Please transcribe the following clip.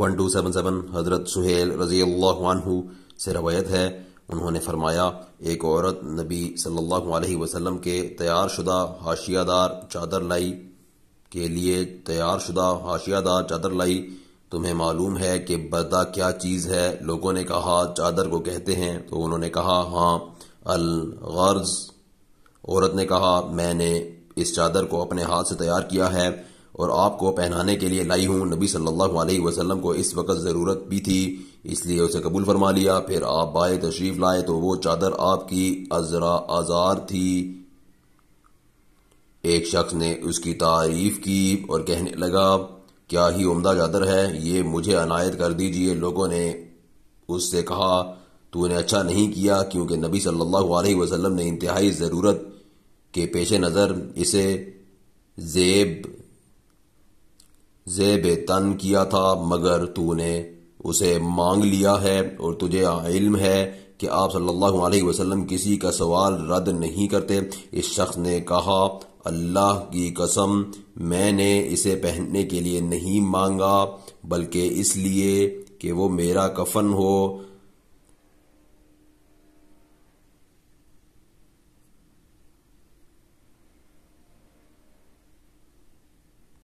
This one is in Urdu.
ون ٹو سیون سیون حضرت سہیل رضی اللہ عنہ سے روایت ہے انہوں نے فرمایا ایک عورت نبی صلی اللہ علیہ وسلم کے تیار شدہ حاشیہ دار چادر لائی کے لیے تیار شدہ ہاشیہ دار چادر لائی تمہیں معلوم ہے کہ بدا کیا چیز ہے لوگوں نے کہا چادر کو کہتے ہیں تو انہوں نے کہا ہاں الغرض عورت نے کہا میں نے اس چادر کو اپنے ہاتھ سے تیار کیا ہے اور آپ کو پہنانے کے لیے لائی ہوں نبی صلی اللہ علیہ وسلم کو اس وقت ضرورت بھی تھی اس لیے اسے قبول فرما لیا پھر آپ بائے تشریف لائے تو وہ چادر آپ کی ازرا آزار تھی ایک شخص نے اس کی تعریف کی اور کہنے لگا کیا ہی عمدہ چادر ہے یہ مجھے عنایت کر دیجئے لوگوں نے اس سے کہا تو نے اچھا نہیں کیا کیونکہ نبی صلی اللہ علیہ وسلم نے انتہائی ضرورت کے پیش نظر اسے زیب زیب تن کیا تھا مگر تو نے اسے مانگ لیا ہے اور تجھے علم ہے کہ آپ صلی اللہ علیہ وسلم کسی کا سوال رد نہیں کرتے اس شخص نے کہا اللہ کی قسم میں نے اسے پہننے کے لیے نہیں مانگا بلکہ اس لیے کہ وہ میرا کفن ہو